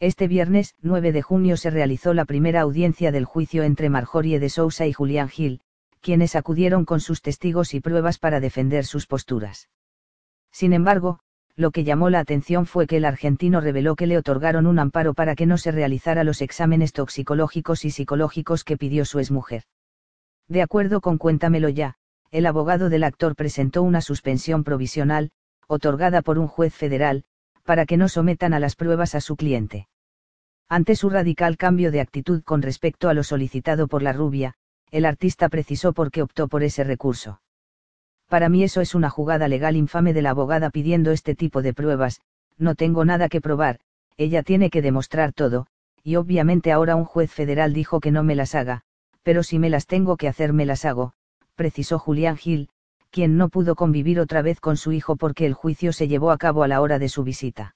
Este viernes, 9 de junio, se realizó la primera audiencia del juicio entre Marjorie de Sousa y Julián Gil, quienes acudieron con sus testigos y pruebas para defender sus posturas. Sin embargo, lo que llamó la atención fue que el argentino reveló que le otorgaron un amparo para que no se realizara los exámenes toxicológicos y psicológicos que pidió su exmujer. De acuerdo con Cuéntamelo ya, el abogado del actor presentó una suspensión provisional, otorgada por un juez federal, para que no sometan a las pruebas a su cliente. Ante su radical cambio de actitud con respecto a lo solicitado por la rubia, el artista precisó por qué optó por ese recurso. Para mí eso es una jugada legal infame de la abogada pidiendo este tipo de pruebas, no tengo nada que probar, ella tiene que demostrar todo, y obviamente ahora un juez federal dijo que no me las haga, pero si me las tengo que hacer me las hago, precisó Julián Gil, quien no pudo convivir otra vez con su hijo porque el juicio se llevó a cabo a la hora de su visita.